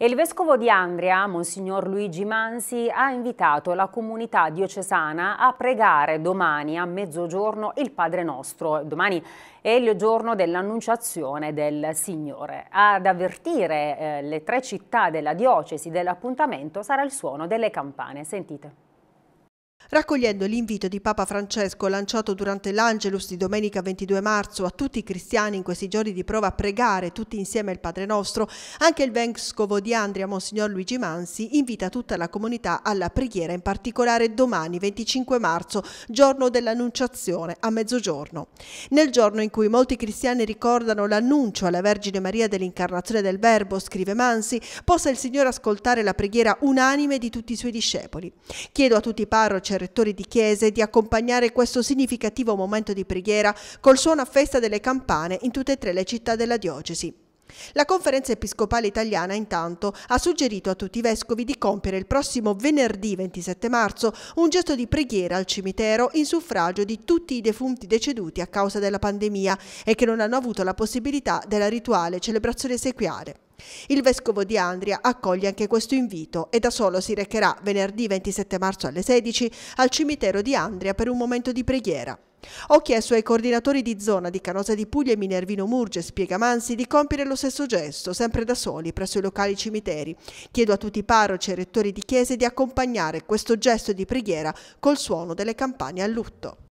il Vescovo di Andria, Monsignor Luigi Mansi, ha invitato la comunità diocesana a pregare domani a mezzogiorno il Padre Nostro. Domani è il giorno dell'annunciazione del Signore. Ad avvertire eh, le tre città della diocesi dell'appuntamento sarà il suono delle campane. Sentite. Raccogliendo l'invito di Papa Francesco lanciato durante l'Angelus di domenica 22 marzo a tutti i cristiani in questi giorni di prova a pregare tutti insieme il Padre Nostro, anche il vescovo di Andria, Monsignor Luigi Mansi, invita tutta la comunità alla preghiera, in particolare domani 25 marzo, giorno dell'Annunciazione, a mezzogiorno. Nel giorno in cui molti cristiani ricordano l'annuncio alla Vergine Maria dell'incarnazione del Verbo, scrive Mansi, possa il Signore ascoltare la preghiera unanime di tutti i suoi discepoli. Chiedo a tutti i parroci e rettori di chiese di accompagnare questo significativo momento di preghiera col suono a festa delle campane in tutte e tre le città della diocesi. La conferenza episcopale italiana intanto ha suggerito a tutti i vescovi di compiere il prossimo venerdì 27 marzo un gesto di preghiera al cimitero in suffragio di tutti i defunti deceduti a causa della pandemia e che non hanno avuto la possibilità della rituale celebrazione sequiare. Il vescovo di Andria accoglie anche questo invito e da solo si recherà venerdì 27 marzo alle 16 al cimitero di Andria per un momento di preghiera. Ho chiesto ai coordinatori di zona di Canosa di Puglia e Minervino Murge, spiega Mansi, di compiere lo stesso gesto, sempre da soli, presso i locali cimiteri. Chiedo a tutti i parroci e rettori di chiese di accompagnare questo gesto di preghiera col suono delle campane a lutto.